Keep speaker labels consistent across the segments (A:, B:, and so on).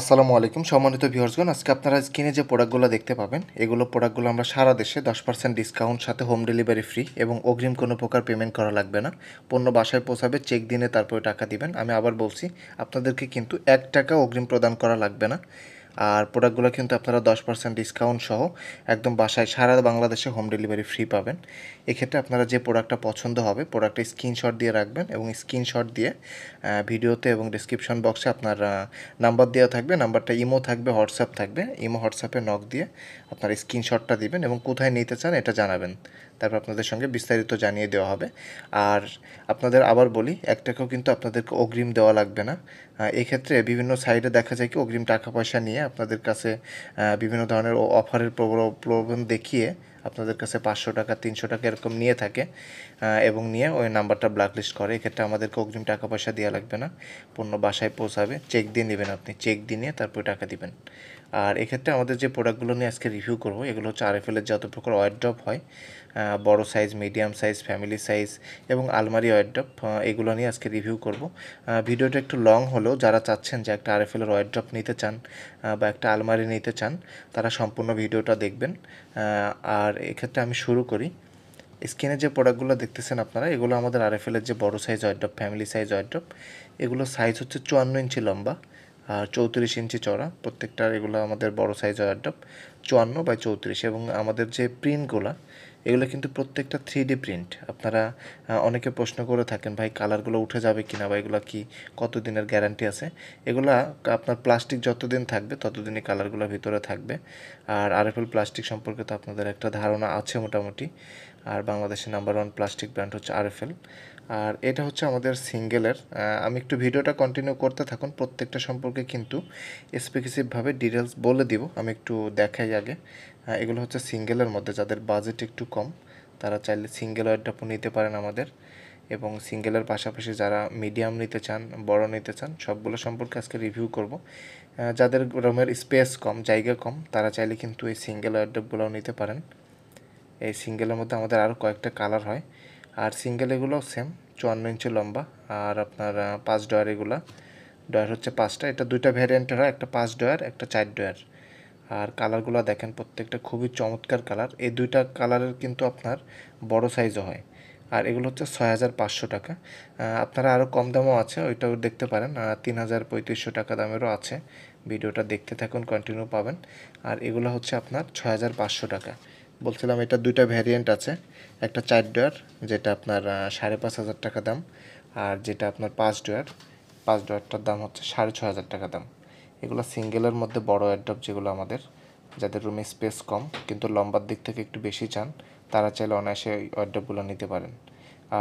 A: আসসালামু আলাইকুম সম্মানিত ভিউয়ার্সগণ আজকে আপনারা স্ক্রিনে যে প্রোডাক্টগুলো দেখতে পাবেন এগুলো প্রোডাক্টগুলো আমরা সারা দেশে দশ পার্সেন্ট ডিসকাউন্ট সাথে হোম ডেলিভারি ফ্রি এবং অগ্রিম কোনো প্রকার পেমেন্ট করা লাগবে না পণ্য বাসায় পৌঁছাবে চেক দিনে তারপরে টাকা দিবেন আমি আবার বলছি আপনাদেরকে কিন্তু এক টাকা অগ্রিম প্রদান করা লাগবে না আর প্রোডাক্টগুলো কিন্তু আপনারা দশ পার্সেন্ট ডিসকাউন্ট সহ একদম বাসায় সারা বাংলাদেশে হোম ডেলিভারি ফ্রি পাবেন এক্ষেত্রে আপনারা যে প্রোডাক্টটা পছন্দ হবে প্রোডাক্টটা স্ক্রিনশট দিয়ে রাখবেন এবং স্ক্রিনশট দিয়ে ভিডিওতে এবং ডিসক্রিপশন বক্সে আপনার নাম্বার দেওয়া থাকবে নাম্বারটা ইমো থাকবে হোয়াটসঅ্যাপ থাকবে ইমো হোয়াটসঅ্যাপে নক দিয়ে আপনারা স্ক্রিনশটটা দিবেন এবং কোথায় নিতে চান এটা জানাবেন তারপর আপনাদের সঙ্গে বিস্তারিত জানিয়ে দেওয়া হবে আর আপনাদের আবার বলি এক টাকাও কিন্তু আপনাদেরকে অগ্রিম দেওয়া লাগবে না এক্ষেত্রে বিভিন্ন সাইডে দেখা যায় কি অগ্রিম টাকা পয়সা নিয়ে আপনাদের কাছে বিভিন্ন ধরনের অফারের প্রবলেম দেখিয়ে আপনাদের কাছে পাঁচশো টাকা তিনশো টাকা এরকম নিয়ে থাকে এবং নিয়ে ওই নাম্বারটা ব্ল্যাকলিস্ট করে এক্ষেত্রে আমাদেরকে অগ্রিম টাকা পয়সা দেওয়া লাগবে না পণ্য বাসায় পৌঁছাবে চেক দিয়ে নেবেন আপনি চেক দিয়ে নিয়ে তারপরে টাকা দিবেন আর এক্ষেত্রে আমাদের যে প্রোডাক্টগুলো নিয়ে আজকে রিভিউ করবো এগুলো হচ্ছে আর এফএলের যত প্রকার ড্রপ হয় বড় size medium size family size এবং আলমারি ড্রপ এগুলো নিয়ে আজকে রিভিউ করব ভিডিওটা একটু লং হলেও যারা চাচ্ছেন যে একটা আর এফএলের ড্রপ নিতে চান বা একটা আলমারি নিতে চান তারা সম্পূর্ণ ভিডিওটা দেখবেন আর এক্ষেত্রে আমি শুরু করি স্ক্রিনে যে প্রোডাক্টগুলো দেখতেছেন আপনারা এগুলো আমাদের আর এফএলের যে বড় size drop family size drop এগুলো সাইজ হচ্ছে চুয়ান্ন ইঞ্চি লম্বা আর চৌত্রিশ ইঞ্চি চড়া প্রত্যেকটার এগুলো আমাদের বড় সাইজ হয় ড্রপ চুয়ান্ন বাই চৌত্রিশ এবং আমাদের যে প্রিন্টগুলো এগুলো কিন্তু প্রত্যেকটা থ্রি ডি প্রিন্ট আপনারা অনেকে প্রশ্ন করে থাকেন ভাই কালারগুলো উঠে যাবে কি না বা এগুলো কি কতদিনের গ্যারান্টি আছে এগুলা আপনার প্লাস্টিক যতদিন থাকবে ততদিনই কালারগুলো ভিতরে থাকবে আর আরএফএল প্লাস্টিক সম্পর্কে তো আপনাদের একটা ধারণা আছে মোটামুটি আর বাংলাদেশের নাম্বার ওয়ান প্লাস্টিক ব্র্যান্ড হচ্ছে আর আর এটা হচ্ছে আমাদের সিঙ্গেলের আমি একটু ভিডিওটা কন্টিনিউ করতে থাকুন প্রত্যেকটা সম্পর্কে কিন্তু স্পেসিফিকভাবে ডিটেলস বলে দিব আমি একটু দেখাই আগে এগুলো হচ্ছে সিঙ্গেলের মধ্যে যাদের বাজেট একটু কম তারা চাইলে সিঙ্গেল ওয়ারডাপও নিতে পারেন আমাদের এবং সিঙ্গেলের পাশাপাশি যারা মিডিয়াম নিতে চান বড় নিতে চান সবগুলো সম্পর্কে আজকে রিভিউ করব যাদের রুমের স্পেস কম জায়গা কম তারা চাইলে কিন্তু এই সিঙ্গেল ওয়ারডাপগুলোও নিতে পারেন এই সিঙ্গেলের মধ্যে আমাদের আরও কয়েকটা কালার হয় আর সিঙ্গেল এগুলো সেম চুয়ান্ন ইঞ্চি লম্বা আর আপনার পাঁচ ডয়ার এগুলো ডয়ার হচ্ছে পাঁচটা এটা দুইটা ভ্যারিয়েন্টের হয় একটা পাঁচ ডয়ার একটা চার ডয়ার আর কালারগুলো দেখেন প্রত্যেকটা খুবই চমৎকার কালার এই দুইটা কালারের কিন্তু আপনার বড় সাইজও হয় আর এগুলো হচ্ছে ছয় হাজার পাঁচশো টাকা আপনারা আরও কম দামও আছে ওইটাও দেখতে পারেন তিন হাজার পঁয়ত্রিশশো টাকা দামেরও আছে ভিডিওটা দেখতে থাকুন কন্টিনিউ পাবেন আর এগুলো হচ্ছে আপনার ছয় হাজার পাঁচশো টাকা বলছিলাম এটা দুইটা ভ্যারিয়েন্ট আছে একটা চার ডোয়ার যেটা আপনার সাড়ে পাঁচ হাজার টাকা দাম আর যেটা আপনার পাঁচ ডোয়ার পাঁচ ডোয়ারটার দাম হচ্ছে সাড়ে ছ হাজার টাকা দাম এগুলো সিঙ্গেলের মধ্যে বড় অ্যাডপ যেগুলো আমাদের যাদের রুমে স্পেস কম কিন্তু লম্বার দিক থেকে একটু বেশি চান তারা চাইলে অনায়াসে অ্যাডপগুলো নিতে পারেন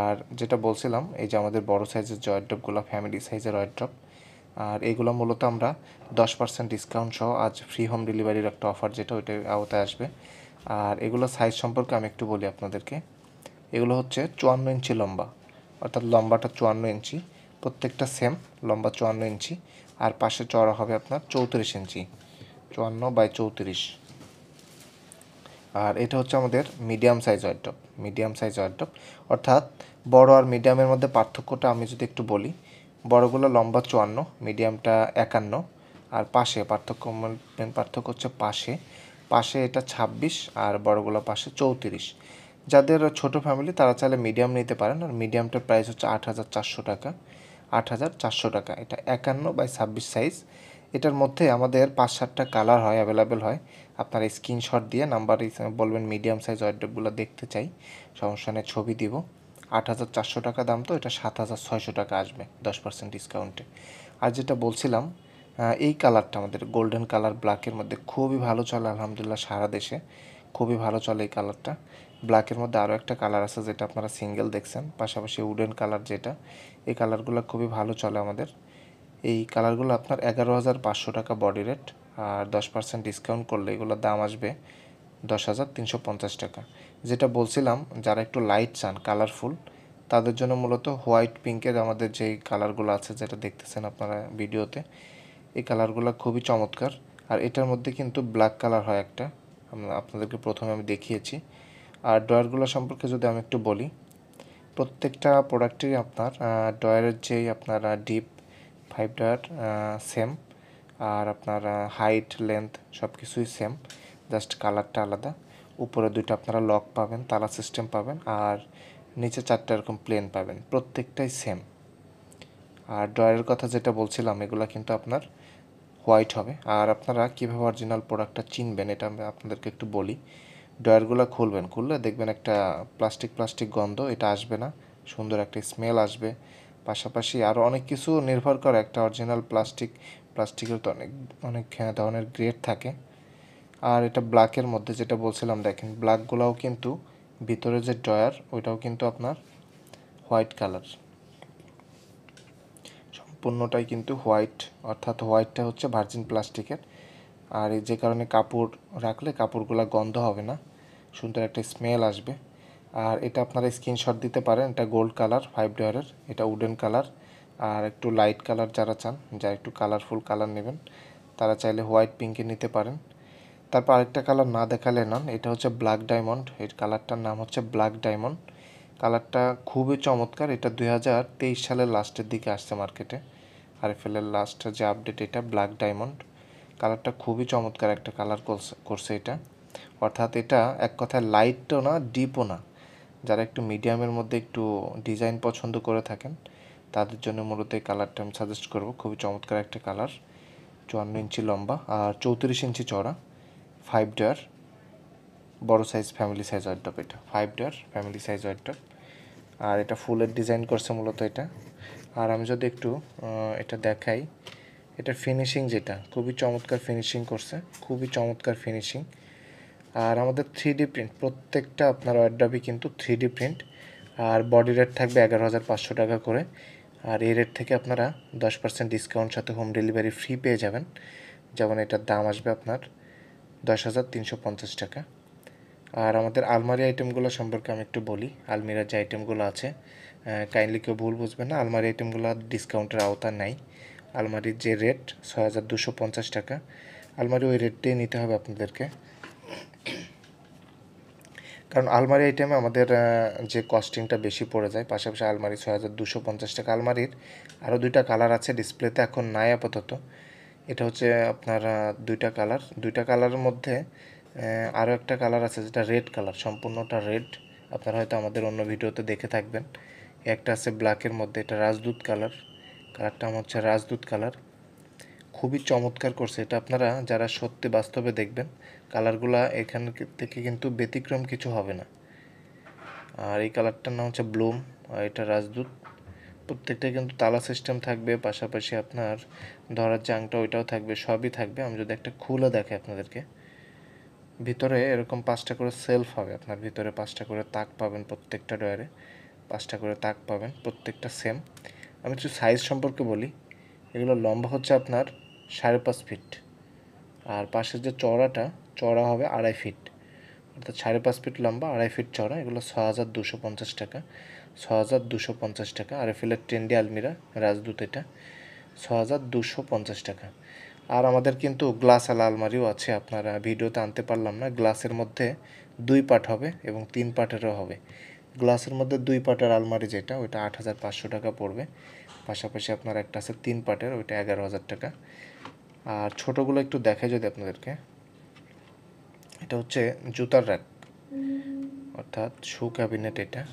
A: আর যেটা বলছিলাম এই যে আমাদের বড় সাইজের যে অ্যাডপগুলো ফ্যামিলি সাইজের অ্যাড্রপ আর এগুলো মূলত আমরা দশ পার্সেন্ট ডিসকাউন্ট সহ আজ ফ্রি হোম ডেলিভারির একটা অফার যেটা ওইটা আওতায় আসবে আর এগুলো সাইজ সম্পর্কে আমি একটু বলি আপনাদেরকে এগুলো হচ্ছে চুয়ান্ন ইঞ্চি লম্বা অর্থাৎ লম্বাটা চুয়ান্ন ইঞ্চি প্রত্যেকটা সেম লম্বা চুয়ান্ন ইঞ্চি আর পাশে চড়া হবে আপনার চৌত্রিশ ইঞ্চি চুয়ান্ন বাই চৌত্রিশ আর এটা হচ্ছে আমাদের medium size wardrobe medium size wardrobe অর্থাৎ বড় আর মিডিয়ামের মধ্যে পার্থক্যটা আমি যদি একটু বলি বড়গুলো লম্বা চুয়ান্ন মিডিয়ামটা একান্ন আর পাশে পার্থক্য পার্থক্য হচ্ছে পাশে পাশে এটা ২৬ আর বড়গুলো পাশে চৌত্রিশ যাদের ছোট ফ্যামিলি তারা চাইলে মিডিয়াম নিতে পারেন আর মিডিয়ামটার প্রাইস হচ্ছে আট হাজার চারশো টাকা আট হাজার চারশো টাকা এটা একান্ন বাই ছাব্বিশ সাইজ এটার মধ্যে আমাদের পাঁচ সাতটা কালার হয় অ্যাভেলেবেল হয় আপনার স্ক্রিনশট দিয়ে নাম্বার বলবেন মিডিয়াম সাইজ ওয়ার্ডগুলো দেখতে চাই সমস্যা নেই ছবি দিব আট হাজার চারশো টাকা দাম তো এটা সাত হাজার ছয়শো টাকা আসবে দশ পার্সেন্ট ডিসকাউন্টে আর যেটা বলছিলাম এই কালারটা আমাদের গোল্ডেন কালার ব্ল্যাকের মধ্যে খুবই ভালো চলে আলহামদুলিল্লাহ সারা দেশে খুবই ভালো চলে এই কালারটা ব্ল্যাকের মধ্যে আরও একটা কালার আছে যেটা আপনারা সিঙ্গেল দেখছেন পাশাপাশি উডেন কালার যেটা এই কালারগুলো খুবই ভালো চলে আমাদের এই কালারগুলো আপনার এগারো হাজার পাঁচশো টাকা বডি রেট আর দশ পার্সেন্ট ডিসকাউন্ট করলে এগুলোর দাম আসবে দশ হাজার তিনশো পঞ্চাশ টাকা যেটা বলছিলাম যারা একটু লাইট চান কালারফুল তাদের জন্য মূলত হোয়াইট পিঙ্কের আমাদের যেই কালারগুলো আছে যেটা দেখতেছেন আপনারা ভিডিওতে এই কালারগুলো খুবই চমৎকার আর এটার মধ্যে কিন্তু ব্ল্যাক কালার হয় একটা আপনাদেরকে প্রথমে আমি দেখিয়েছি আর ড্রয়ারগুলো সম্পর্কে যদি আমি একটু বলি প্রত্যেকটা প্রোডাক্টেরই আপনার ড্রয়ারের যেই আপনার ডিপ ফাইভ ড্রয়ার সেম আর আপনার হাইট লেন্থ সব কিছুই সেম জাস্ট কালারটা আলাদা উপরে দুইটা আপনারা লক পাবেন তালা সিস্টেম পাবেন আর নিচে চারটা এরকম প্লেন পাবেন প্রত্যেকটাই সেম আর ড্রয়ারের কথা যেটা বলছিলাম এগুলো কিন্তু আপনার হোয়াইট হবে আর আপনারা কীভাবে অরিজিনাল প্রোডাক্টটা চিনবেন এটা আমি আপনাদেরকে একটু বলি ডয়ারগুলো খুলবেন খুললে দেখবেন একটা প্লাস্টিক প্লাস্টিক গন্ধ এটা আসবে না সুন্দর একটা স্মেল আসবে পাশাপাশি আরও অনেক কিছু নির্ভর করে একটা অরিজিনাল প্লাস্টিক প্লাস্টিকের তো অনেক অনেক হ্যাঁ, ধরনের গ্রেড থাকে আর এটা ব্ল্যাকের মধ্যে যেটা বলছিলাম দেখেন ব্ল্যাকগুলোও কিন্তু ভিতরে যে ডয়ার ওইটাও কিন্তু আপনার হোয়াইট কালার পণ্যটাই কিন্তু হোয়াইট অর্থাৎ হোয়াইটটা হচ্ছে ভার্জিন প্লাস্টিকের আর যে কারণে কাপড় রাখলে কাপড়গুলো গন্ধ হবে না সুন্দর একটা স্মেল আসবে আর এটা আপনারা স্ক্রিনশট দিতে পারেন এটা গোল্ড কালার ফাইভ ডয়ারের এটা উডেন কালার আর একটু লাইট কালার যারা চান যারা একটু কালারফুল কালার নেবেন তারা চাইলে হোয়াইট পিঙ্কে নিতে পারেন তারপর আরেকটা কালার না দেখালে নন এটা হচ্ছে ব্ল্যাক ডায়মন্ড এর কালারটার নাম হচ্ছে ব্ল্যাক ডায়মন্ড কালারটা খুবই চমৎকার এটা দুই সালের লাস্টের দিকে আসছে মার্কেটে আরএফএলের লাস্ট যে আপডেট এটা ব্ল্যাক ডায়মন্ড কালারটা খুবই চমৎকার একটা কালার করছে এটা অর্থাৎ এটা এক কথায় লাইটও না ডিপও না যারা একটু মিডিয়ামের মধ্যে একটু ডিজাইন পছন্দ করে থাকেন তাদের জন্য মূলত এই কালারটা আমি সাজেস্ট করব খুবই চমৎকার একটা কালার চুয়ান্ন ইঞ্চি লম্বা আর চৌত্রিশ ইঞ্চি চড়া ফাইভ ডার বড় সাইজ ফ্যামিলি সাইজ ওয়ার্ডটপ এটা five drawer family size wardrobe আর এটা ফুলের ডিজাইন করছে মূলত এটা আর আমি যদি একটু এটা দেখাই এটা ফিনিশিং যেটা খুবই চমৎকার ফিনিশিং করছে খুবই চমৎকার ফিনিশিং আর আমাদের থ্রি প্রিন্ট প্রত্যেকটা আপনার অ্যাড্রাবি কিন্তু থ্রি প্রিন্ট আর বডি রেট থাকবে এগারো হাজার পাঁচশো টাকা করে আর এই রেট থেকে আপনারা দশ পার্সেন্ট ডিসকাউন্ট সাথে হোম ডেলিভারি ফ্রি পেয়ে যাবেন যেমন এটার দাম আসবে আপনার দশ হাজার তিনশো পঞ্চাশ টাকা আর আমাদের আলমারি আইটেমগুলো সম্পর্কে আমি একটু বলি আলমিরার যে আইটেমগুলো আছে কাইন্ডলি কেউ ভুল বুঝবে না আলমারি আইটেমগুলো ডিসকাউন্টের আওতা নাই আলমারির যে রেট ছয় হাজার দুশো পঞ্চাশ টাকা আলমারি ওই রেটটাই নিতে হবে আপনাদেরকে কারণ আলমারি আইটেমে আমাদের যে কস্টিংটা বেশি পড়ে যায় পাশাপাশি আলমারি ছয় হাজার দুশো পঞ্চাশ টাকা আলমারির আরও দুইটা কালার আছে ডিসপ্লেতে এখন নাই আপাতত এটা হচ্ছে আপনার দুইটা কালার দুইটা কালারের মধ্যে আরও একটা কালার আছে যেটা রেড কালার সম্পূর্ণটা রেড আপনারা হয়তো আমাদের অন্য ভিডিওতে দেখে থাকবেন একটা আছে ব্ল্যাকের মধ্যে এটা রাজদূত কালার কালারটা আমার হচ্ছে রাজদূত কালার খুবই চমৎকার করছে এটা আপনারা যারা সত্যি বাস্তবে দেখবেন কালারগুলা এখান থেকে কিন্তু ব্যতিক্রম কিছু হবে না আর এই কালারটার নাম হচ্ছে ব্লুম আর এটা রাজদূত প্রত্যেকটা কিন্তু তালা সিস্টেম থাকবে পাশাপাশি আপনার ধরার জাংটা ওইটাও থাকবে সবই থাকবে আমি যদি একটা খুলে দেখে আপনাদেরকে ভিতরে এরকম পাঁচটা করে সেলফ হবে আপনার ভিতরে পাঁচটা করে তাক পাবেন প্রত্যেকটা ডয়ারে পাঁচটা করে তাক পাবেন প্রত্যেকটা সেম আমি একটু সাইজ সম্পর্কে বলি এগুলো লম্বা হচ্ছে আপনার সাড়ে পাঁচ ফিট আর পাশের যে চড়াটা চড়া হবে আড়াই ফিট অর্থাৎ সাড়ে পাঁচ ফিট লম্বা আড়াই ফিট চড়া এগুলো ছ হাজার দুশো পঞ্চাশ টাকা ছ হাজার দুশো পঞ্চাশ টাকা আর এফিলের টেন্ডি আলমিরা রাজদূত এটা ছ হাজার দুশো পঞ্চাশ টাকা আর আমাদের কিন্তু গ্লাস আলা আলমারিও আছে আপনারা ভিডিওতে আনতে পারলাম না গ্লাসের মধ্যে দুই পার্ট হবে এবং তিন পার্টেরও হবে গ্লাসের মধ্যে দুই পাটের আলমারি যেটা ওইটা আট হাজার পাঁচশো টাকা পড়বে পাশাপাশি আপনার একটা আছে তিন পাটের ওইটা এগারো হাজার টাকা আর ছোটোগুলো একটু দেখে যদি আপনাদেরকে এটা হচ্ছে জুতার র্যাক অর্থাৎ শু ক্যাবিনেট এটা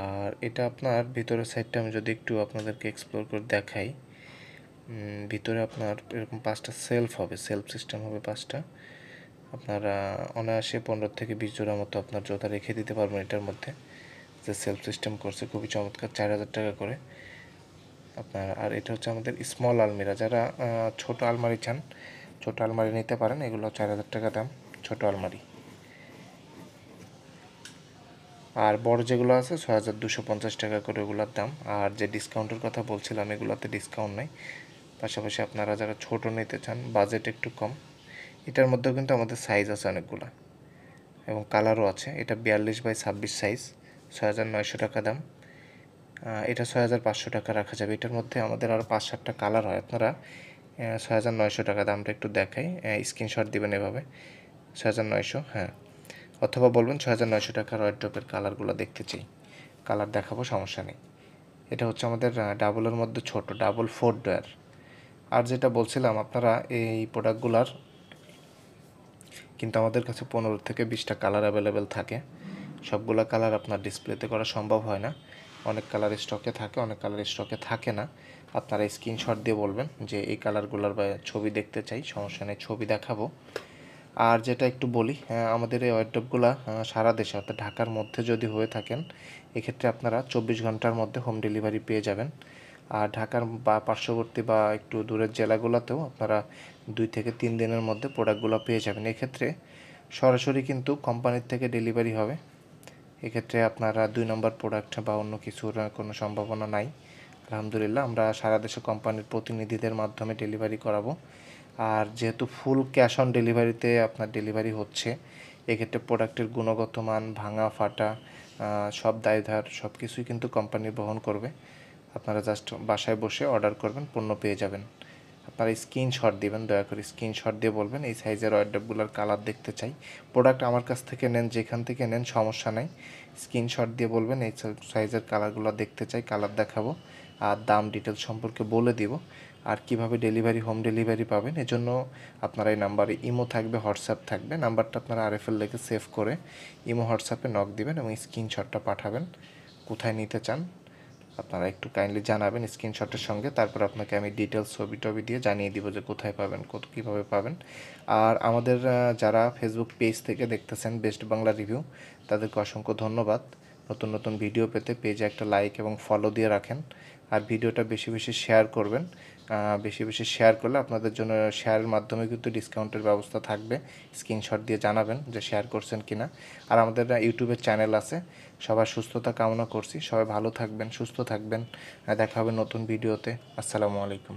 A: আর এটা আপনার ভিতরের সাইডটা আমি যদি একটু আপনাদেরকে এক্সপ্লোর করে দেখাই ভিতরে আপনার এরকম পাঁচটা সেলফ হবে সেলফ সিস্টেম হবে পাঁচটা আপনারা অনায়াসে পনেরো থেকে বিশ জোড়া মতো আপনার জোতা রেখে দিতে পারবেন এটার মধ্যে যে সেলফ সিস্টেম করছে খুবই চমৎকার চার হাজার টাকা করে আপনার আর এটা হচ্ছে আমাদের স্মল আলমিরা যারা ছোট আলমারি চান ছোট আলমারি নিতে পারেন এগুলো চার হাজার টাকা দাম ছোট আলমারি আর বড় যেগুলো আছে ছয় হাজার দুশো পঞ্চাশ টাকা করে ওগুলোর দাম আর যে ডিসকাউন্টের কথা বলছিলাম এগুলোতে ডিসকাউন্ট নেই পাশাপাশি আপনারা যারা ছোট নিতে চান বাজেট একটু কম এটার মধ্যেও কিন্তু আমাদের সাইজ আছে অনেকগুলো এবং কালারও আছে এটা বিয়াল্লিশ বাই ছাব্বিশ সাইজ ছয় হাজার নয়শো টাকা দাম এটা ছয় হাজার পাঁচশো টাকা রাখা যাবে এটার মধ্যে আমাদের আরও পাঁচ সাতটা কালার হয় আপনারা ছয় হাজার নয়শো টাকা দামটা একটু দেখাই স্ক্রিনশট দেবেন এভাবে ছয় হাজার নয়শো হ্যাঁ অথবা বলবেন ছয় হাজার নয়শো টাকা রয়েড ড্রপের কালারগুলো দেখতে চাই কালার দেখাবো সমস্যা নেই এটা হচ্ছে আমাদের ডাবলের মধ্যে ছোট ডাবল ফোর ডয়ার আর যেটা বলছিলাম আপনারা এই প্রোডাক্টগুলার কিন্তু আমাদের কাছে পনেরো থেকে বিশটা কালার অ্যাভেলেবেল থাকে সবগুলো কালার আপনার ডিসপ্লেতে করা সম্ভব হয় না অনেক কালার স্টকে থাকে অনেক কালার স্টকে থাকে না আপনারা স্ক্রিনশট দিয়ে বলবেন যে এই কালারগুলোর বা ছবি দেখতে চাই সমস্যা নেই ছবি দেখাবো আর যেটা একটু বলি হ্যাঁ, আমাদের এই ওয়েডপগুলো সারা দেশে অর্থাৎ ঢাকার মধ্যে যদি হয়ে থাকেন এক্ষেত্রে আপনারা চব্বিশ ঘন্টার মধ্যে হোম ডেলিভারি পেয়ে যাবেন আর ঢাকার বা পার্শ্ববর্তী বা একটু দূরের জেলাগুলোতেও আপনারা দুই থেকে তিন দিনের মধ্যে প্রোডাক্টগুলো পেয়ে যাবেন এক্ষেত্রে সরাসরি কিন্তু কোম্পানির থেকে ডেলিভারি হবে এক্ষেত্রে আপনারা দুই নম্বর প্রোডাক্ট বা অন্য কিছুর কোনো সম্ভাবনা নাই আলহামদুলিল্লাহ আমরা সারা দেশে কোম্পানির প্রতিনিধিদের মাধ্যমে ডেলিভারি করাবো আর যেহেতু ফুল ক্যাশ অন ডেলিভারিতে আপনার ডেলিভারি হচ্ছে এক্ষেত্রে প্রোডাক্টের গুণগত মান ভাঙা ফাটা সব দায়ধার সব কিছুই কিন্তু কোম্পানি বহন করবে আপনারা জাস্ট বাসায় বসে অর্ডার করবেন পণ্য পেয়ে যাবেন আপনারা স্ক্রিনশট দিবেন দয়া করে স্ক্রিনশট দিয়ে বলবেন এই সাইজের অর্ডারগুলোর কালার দেখতে চাই প্রোডাক্ট আমার কাছ থেকে নেন যেখান থেকে নেন সমস্যা নাই স্ক্রিনশট দিয়ে বলবেন এই সাইজের কালারগুলো দেখতে চাই কালার দেখাবো আর দাম ডিটেল সম্পর্কে বলে দিব আর কিভাবে ডেলিভারি হোম ডেলিভারি পাবেন এজন্য আপনারা এই নাম্বারে ইমো থাকবে হোয়াটসঅ্যাপ থাকবে নাম্বারটা আপনারা আর এল লেখে সেভ করে ইমো হোয়াটসঅ্যাপে নক দিবেন এবং স্ক্রিনশটটা পাঠাবেন কোথায় নিতে চান আপনারা একটু কাইন্ডলি জানাবেন স্ক্রিনশটের সঙ্গে তারপর আপনাকে আমি ডিটেলস ছবি টবি দিয়ে জানিয়ে দিব যে কোথায় পাবেন কত কীভাবে পাবেন আর আমাদের যারা ফেসবুক পেজ থেকে দেখতেছেন বেস্ট বাংলা রিভিউ তাদেরকে অসংখ্য ধন্যবাদ নতুন নতুন ভিডিও পেতে পেজে একটা লাইক এবং ফলো দিয়ে রাখেন আর ভিডিওটা বেশি বেশি শেয়ার করবেন বেশি বেশি শেয়ার করলে আপনাদের জন্য শেয়ারের মাধ্যমে কিন্তু ডিসকাউন্টের ব্যবস্থা থাকবে স্ক্রিনশট দিয়ে জানাবেন যে শেয়ার করছেন কিনা আর আমাদের ইউটিউবের চ্যানেল আছে সবার সুস্থতা কামনা করছি সবাই ভালো থাকবেন সুস্থ থাকবেন দেখা হবে নতুন ভিডিওতে আসসালামু আলাইকুম